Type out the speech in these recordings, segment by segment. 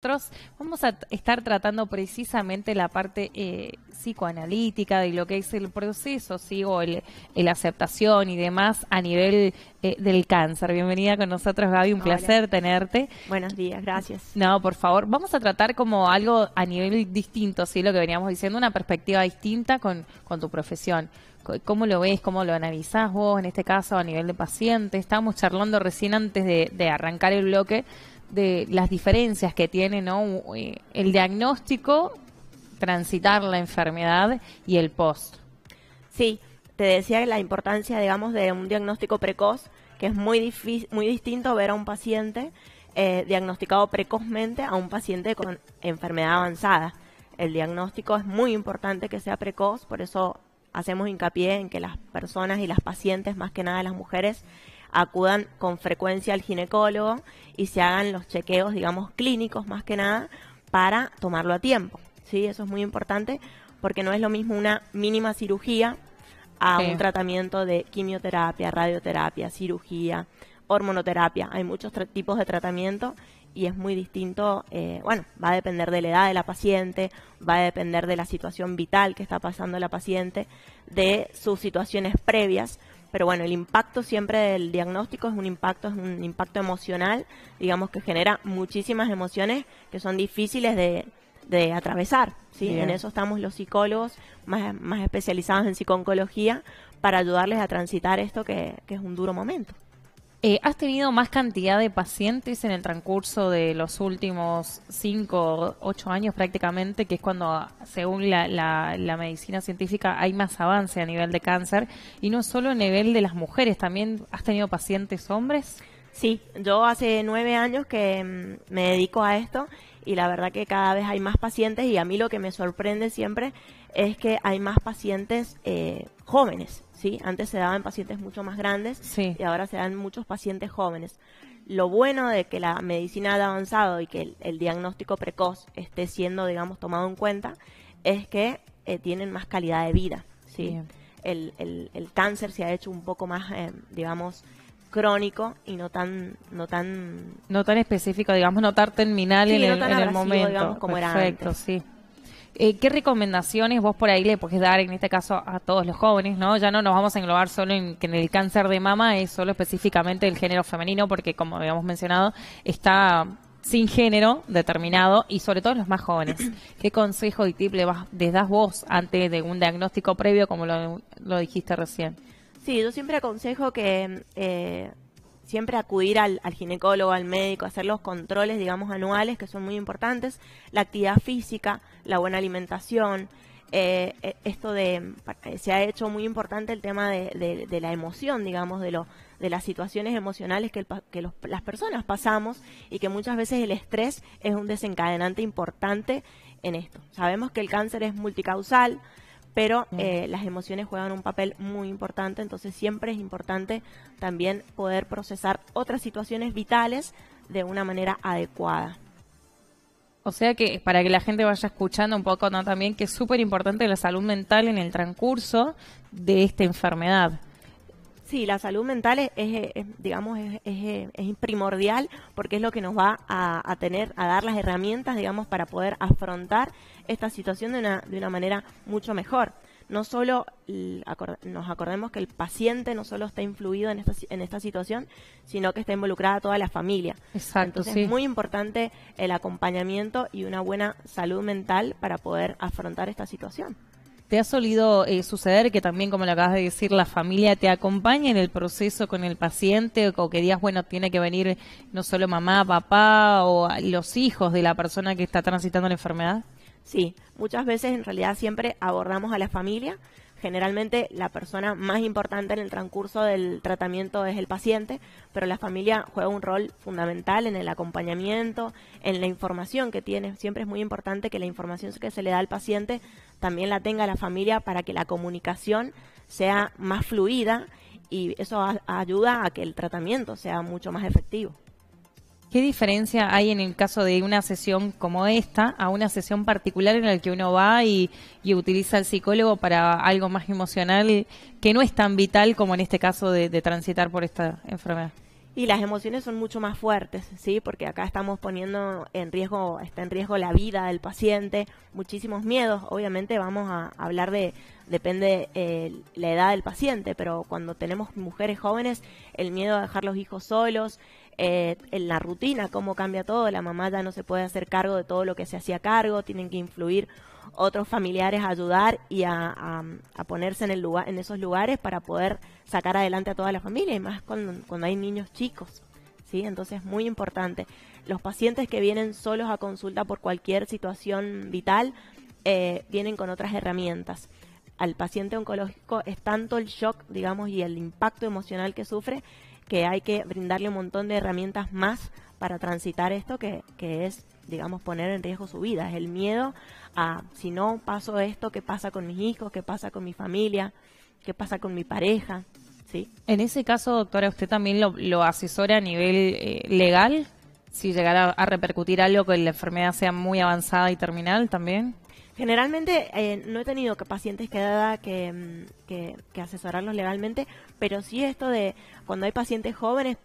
Nosotros vamos a estar tratando precisamente la parte eh, psicoanalítica de lo que es el proceso, ¿sí? o la aceptación y demás a nivel eh, del cáncer. Bienvenida con nosotros, Gaby, un placer tenerte. Buenos días, gracias. No, por favor, vamos a tratar como algo a nivel distinto, ¿sí? lo que veníamos diciendo, una perspectiva distinta con, con tu profesión. ¿Cómo lo ves? ¿Cómo lo analizás vos en este caso a nivel de paciente? Estábamos charlando recién antes de, de arrancar el bloque de las diferencias que tiene eh, el diagnóstico, transitar la enfermedad y el post. Sí, te decía la importancia, digamos, de un diagnóstico precoz, que es muy, difícil, muy distinto ver a un paciente eh, diagnosticado precozmente a un paciente con enfermedad avanzada. El diagnóstico es muy importante que sea precoz, por eso hacemos hincapié en que las personas y las pacientes, más que nada las mujeres, acudan con frecuencia al ginecólogo y se hagan los chequeos, digamos, clínicos más que nada, para tomarlo a tiempo. ¿sí? Eso es muy importante porque no es lo mismo una mínima cirugía a un tratamiento de quimioterapia, radioterapia, cirugía, hormonoterapia. Hay muchos tipos de tratamiento y es muy distinto, eh, bueno, va a depender de la edad de la paciente, va a depender de la situación vital que está pasando la paciente, de sus situaciones previas pero bueno, el impacto siempre del diagnóstico es un impacto, es un impacto emocional, digamos que genera muchísimas emociones que son difíciles de, atravesar, ¿sí? En eso estamos los psicólogos más, especializados en psicooncología para ayudarles a transitar esto que es un duro momento. Eh, ¿Has tenido más cantidad de pacientes en el transcurso de los últimos 5, 8 años prácticamente, que es cuando, ah, según la, la, la, medicina científica, hay más avance a nivel de cáncer? Y no solo a nivel de las mujeres, también has tenido pacientes hombres. Sí, yo hace nueve años que mm, me dedico a esto y la verdad que cada vez hay más pacientes y a mí lo que me sorprende siempre es que hay más pacientes eh, jóvenes, ¿sí? Antes se daban pacientes mucho más grandes y ahora se dan muchos pacientes jóvenes. Lo bueno de que la medicina ha avanzado y que el, diagnóstico precoz esté siendo, digamos, tomado en cuenta es que eh, tienen más calidad de vida, ¿sí? El, el, el, cáncer se ha hecho un poco más, eh, digamos, crónico y no tan no tan no tan específico digamos no tan terminal en, el, momento como era antes. sí eh, ¿Qué recomendaciones vos por ahí le podés dar, en este caso, a todos los jóvenes? ¿no? Ya no nos vamos a englobar solo en que en el cáncer de mama es solo específicamente el género femenino, porque como habíamos mencionado, está sin género determinado y sobre todo los más jóvenes. ¿Qué consejo y tip le, les das vos antes de un diagnóstico previo, como lo dijiste recién? Sí, yo siempre aconsejo que eh, siempre acudir al, ginecólogo, al médico, hacer los controles, digamos, anuales, que son muy importantes, la actividad física, la buena alimentación. Eh, e, esto de eh, se ha hecho muy importante el tema de, la emoción digamos de de las situaciones emocionales que, las personas pasamos y que muchas veces el estrés es un desencadenante importante en esto sabemos que el cáncer es multicausal pero eh, las emociones juegan un papel muy importante, entonces siempre es importante también poder procesar otras situaciones vitales de una manera adecuada. O sea que para que la gente vaya escuchando un poco, ¿no? También que es súper importante la salud mental en el transcurso de esta enfermedad. Sí, la salud mental es, digamos, es, primordial porque es lo que nos va a, a, tener, a dar las herramientas, digamos, para poder afrontar esta situación de una, de una manera mucho mejor. No solo nos acordemos que el paciente no solo está influido en esta, en esta situación, sino que está involucrada toda la familia. Exacto. Entonces es muy importante el acompañamiento y una buena salud mental para poder afrontar esta situación. ¿Te ha solido eh, suceder que también, como lo acabas de decir, la familia te acompañe en el proceso con el paciente o que digas, bueno, tiene que venir no solo mamá, papá o los hijos de la persona que está transitando la enfermedad? Sí, muchas veces en realidad siempre abordamos a la familia. Generalmente la persona más importante en el transcurso del tratamiento es el paciente, pero la familia juega un rol fundamental en el acompañamiento, en la información que tiene. Siempre es muy importante que la información que se le da al paciente también la tenga la familia para que la comunicación sea más fluida y eso ayuda a que el tratamiento sea mucho más efectivo. ¿Qué diferencia hay en el caso de una sesión como esta a una sesión particular en la que uno va y, utiliza al psicólogo para algo más emocional que no es tan vital como en este caso de, transitar por esta enfermedad? y las emociones son mucho más fuertes, ¿sí? Porque acá estamos poniendo en riesgo, está en riesgo la vida del paciente, muchísimos miedos, obviamente vamos a hablar de, depende eh, la edad del paciente, pero cuando tenemos mujeres jóvenes, el miedo a dejar los hijos solos, eh, en la rutina, cómo cambia todo, la mamá ya no se puede hacer cargo de todo lo que se hacía cargo, tienen que influir otros familiares a ayudar y a, ponerse en, el lugar, en esos lugares para poder sacar adelante a toda la familia, y más cuando, cuando hay niños chicos. ¿sí? Entonces es muy importante. Los pacientes que vienen solos a consulta por cualquier situación vital eh, vienen con otras herramientas. Al paciente oncológico es tanto el shock, digamos, y el impacto emocional que sufre que hay que brindarle un montón de herramientas más para transitar esto que, es, digamos, poner en riesgo su vida. Es el miedo a, si no paso esto, ¿qué pasa con mis hijos? ¿Qué pasa con mi familia? ¿Qué pasa con mi pareja? ¿Sí? En ese caso, doctora, ¿usted también lo, asesora a nivel eh, legal? Si llegara a repercutir algo que la enfermedad sea muy avanzada y terminal también. Generalmente eh, no he tenido pacientes que, que, mm, que, que, asesorarlos legalmente, pero sí esto de cuando hay pacientes jóvenes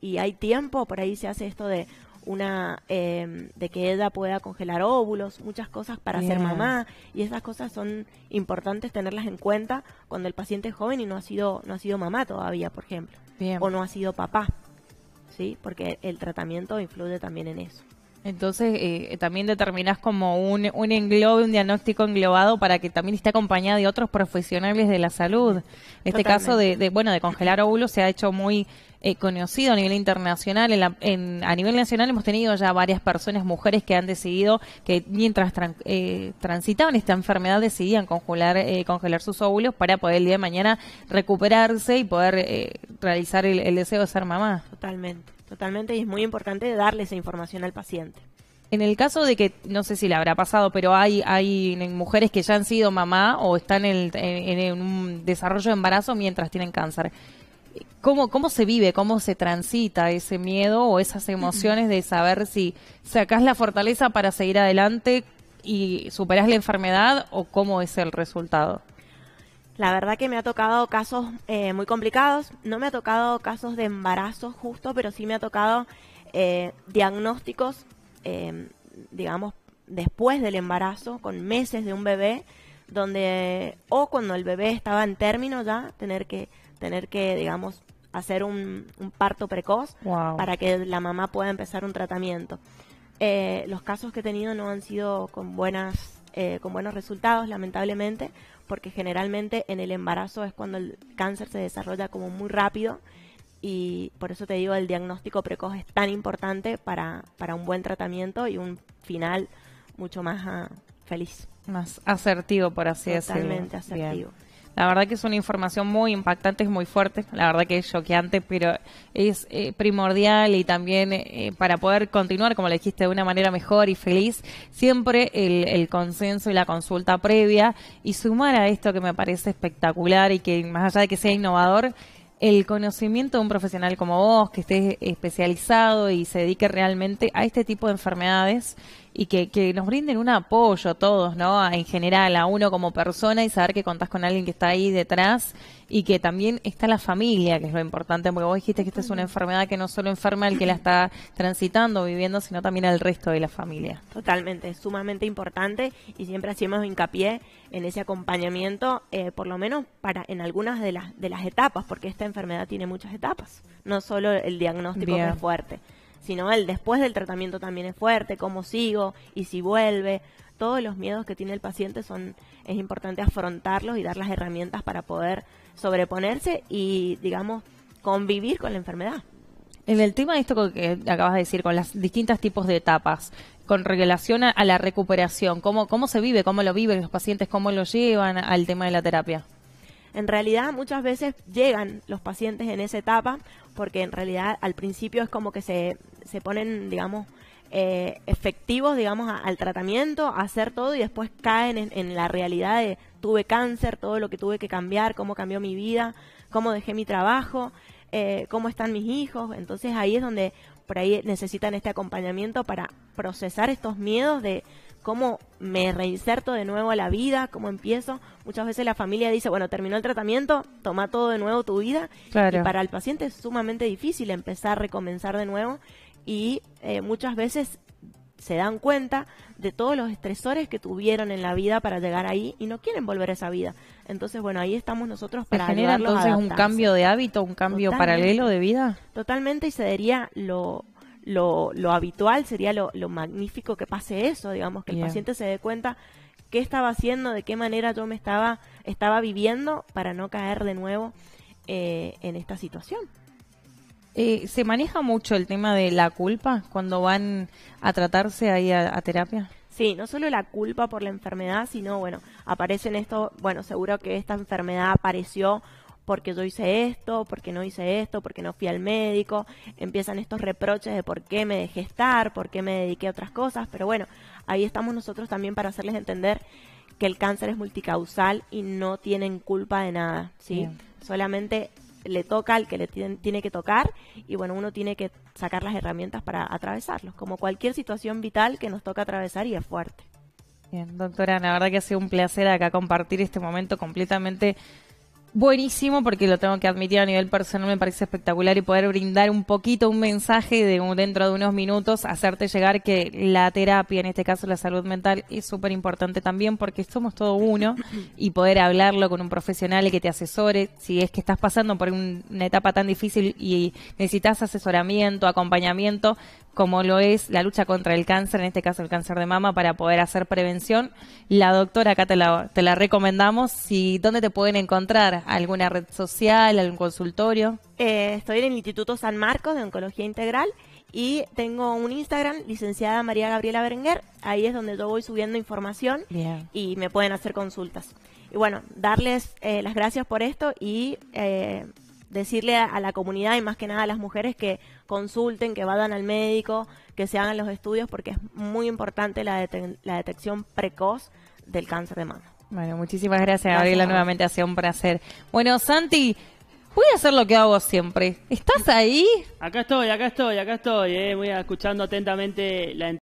y hay tiempo, por ahí se hace esto de una em, de que ella pueda congelar óvulos, muchas cosas para ser mamá y esas cosas son importantes tenerlas en cuenta cuando el paciente es joven y no ha sido no ha sido mamá todavía, por ejemplo, o no ha sido papá, sí, porque el tratamiento influye también en eso. Entonces, eh, también determinás como un, un englobe, un diagnóstico englobado para que también esté acompañada de otros profesionales de la salud. Este caso de, de, bueno, de congelar óvulos se ha hecho muy eh, conocido a nivel internacional. En a nivel nacional hemos tenido ya varias personas, mujeres, que han decidido que mientras eh, transitaban esta enfermedad decidían congelar, congelar sus óvulos para poder el día de mañana recuperarse y poder realizar el deseo de ser mamá. Totalmente. Totalmente, y es muy importante darle esa información al paciente. En el caso de que, no sé si le habrá pasado, pero hay, hay mujeres que ya han sido mamá o están en, un desarrollo de embarazo mientras tienen cáncer. ¿Cómo, ¿Cómo se vive, cómo se transita ese miedo o esas emociones de saber si sacas la fortaleza para seguir adelante y superás la enfermedad o cómo es el resultado? La verdad que me ha tocado casos eh, muy complicados, no me ha tocado casos de embarazo justo, pero sí me ha tocado eh, diagnósticos, em, digamos, después del embarazo, con meses de un bebé, donde, o cuando el bebé estaba en término ya, tener que, tener que digamos, hacer un, parto precoz para que la mamá pueda empezar un tratamiento. Eh, los casos que he tenido no han sido con buenas con buenos resultados lamentablemente porque generalmente en el embarazo es cuando el cáncer se desarrolla como muy rápido y por eso te digo el diagnóstico precoz es tan importante para, para un buen tratamiento y un final mucho más ah, feliz. Más asertivo, por así decirlo. Totalmente asertivo. La verdad que es una información muy impactante, es muy fuerte, la verdad que es choqueante, pero es eh, primordial y también eh, para poder continuar, como le dijiste, de una manera mejor y feliz, siempre el, el, consenso y la consulta previa y sumar a esto que me parece espectacular y que más allá de que sea innovador, el conocimiento de un profesional como vos, que esté especializado y se dedique realmente a este tipo de enfermedades y que, que, nos brinden un apoyo todos, ¿no? En general, a uno como persona y saber que contás con alguien que está ahí detrás y que también está la familia, que es lo importante, porque vos dijiste que esta es una enfermedad que no solo enferma al que la está transitando, viviendo, sino también al resto de la familia. Totalmente, es sumamente importante y siempre hacemos hincapié en ese acompañamiento, eh, por lo menos para en algunas de las, de las etapas, porque esta enfermedad tiene muchas etapas, no solo el diagnóstico que es fuerte sino el después del tratamiento también es fuerte, cómo sigo y si vuelve. Todos los miedos que tiene el paciente son, es importante afrontarlos y dar las herramientas para poder sobreponerse y, digamos, convivir con la enfermedad. En el tema de esto que acabas de decir, con las distintas tipos de etapas, con relación a, la recuperación, ¿cómo, cómo se vive, cómo lo viven los pacientes, cómo lo llevan al tema de la terapia? En realidad muchas veces llegan los pacientes en esa etapa porque en realidad al principio es como que se, se ponen, digamos, eh, efectivos, digamos, al tratamiento, a hacer todo y después caen en, la realidad de tuve cáncer, todo lo que tuve que cambiar, cómo cambió mi vida, cómo dejé mi trabajo, eh, cómo están mis hijos. Entonces ahí es donde por ahí necesitan este acompañamiento para procesar estos miedos de, cómo me reinserto de nuevo a la vida, cómo empiezo. Muchas veces la familia dice, bueno, terminó el tratamiento, toma todo de nuevo tu vida. Y para el paciente es sumamente difícil empezar a recomenzar de nuevo y eh, muchas veces se dan cuenta de todos los estresores que tuvieron en la vida para llegar ahí y no quieren volver a esa vida. Entonces, bueno, ahí estamos nosotros para generar entonces un cambio de hábito, un cambio paralelo de vida. Totalmente y se diría lo lo, lo habitual, sería lo, magnífico que pase eso, digamos, que el paciente se dé cuenta qué estaba haciendo, de qué manera yo me estaba, estaba viviendo para no caer de nuevo eh, en esta situación. Eh, ¿Se maneja mucho el tema de la culpa cuando van a tratarse ahí a, terapia? Sí, no solo la culpa por la enfermedad, sino, bueno, aparece en esto, bueno, seguro que esta enfermedad apareció porque yo hice esto, porque no hice esto, porque no fui al médico, empiezan estos reproches de por qué me dejé estar, por qué me dediqué a otras cosas, pero bueno, ahí estamos nosotros también para hacerles entender que el cáncer es multicausal y no tienen culpa de nada, ¿sí? Solamente le toca al que le tiene que tocar y bueno, uno tiene que sacar las herramientas para atravesarlos, como cualquier situación vital que nos toca atravesar y es fuerte. Bien, doctora, la verdad que ha sido un placer acá compartir este momento completamente buenísimo porque lo tengo que admitir a nivel personal me parece espectacular y poder brindar un poquito un mensaje de dentro de unos minutos hacerte llegar que la terapia en este caso la salud mental es súper importante también porque somos todo uno y poder hablarlo con un profesional y que te asesore si es que estás pasando por una etapa tan difícil y necesitas asesoramiento acompañamiento como lo es la lucha contra el cáncer, en este caso el cáncer de mama, para poder hacer prevención. La doctora, acá te la, recomendamos. dónde te pueden encontrar? ¿Alguna red social, algún consultorio? Eh, estoy en el Instituto San Marcos de Oncología Integral y tengo un Instagram, licenciada María Gabriela Berenguer. Ahí es donde yo voy subiendo información y me pueden hacer consultas. Y bueno, darles eh, las gracias por esto y eh, decirle a, la comunidad y más que nada a las mujeres que consulten, que vayan al médico, que se hagan los estudios, porque es muy importante la, detección precoz del cáncer de mama. Bueno, muchísimas gracias, Gabriela. Nuevamente ha sido un placer. Bueno, Santi, voy a hacer lo que hago siempre. ¿Estás ahí? Acá estoy, acá estoy, acá estoy. Eh, voy a escuchando atentamente la entrevista.